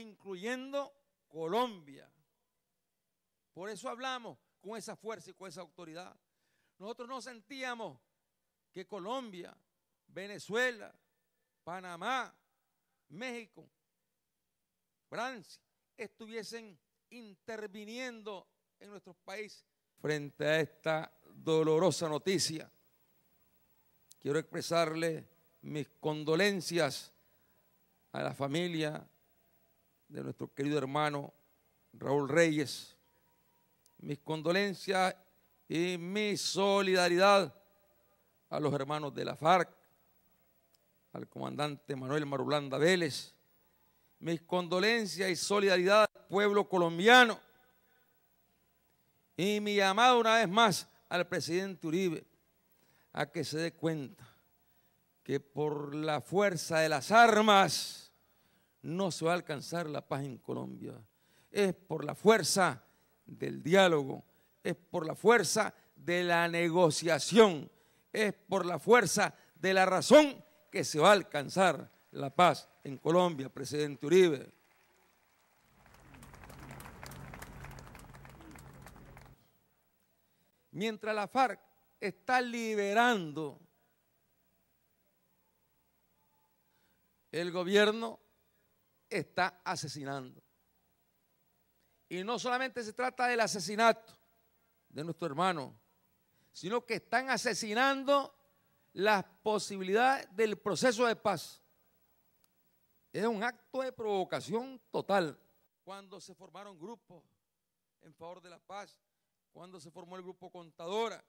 incluyendo Colombia. Por eso hablamos con esa fuerza y con esa autoridad. Nosotros no sentíamos que Colombia, Venezuela, Panamá, México, Francia, estuviesen interviniendo en nuestro país frente a esta dolorosa noticia. Quiero expresarle mis condolencias a la familia de nuestro querido hermano Raúl Reyes. Mis condolencias y mi solidaridad a los hermanos de la FARC, al comandante Manuel Marulanda Vélez. Mis condolencias y solidaridad al pueblo colombiano. Y mi llamado una vez más al presidente Uribe a que se dé cuenta que por la fuerza de las armas, no se va a alcanzar la paz en Colombia. Es por la fuerza del diálogo, es por la fuerza de la negociación, es por la fuerza de la razón que se va a alcanzar la paz en Colombia, presidente Uribe. Mientras la FARC está liberando el gobierno está asesinando. Y no solamente se trata del asesinato de nuestro hermano, sino que están asesinando las posibilidades del proceso de paz. Es un acto de provocación total. Cuando se formaron grupos en favor de la paz, cuando se formó el grupo Contadora,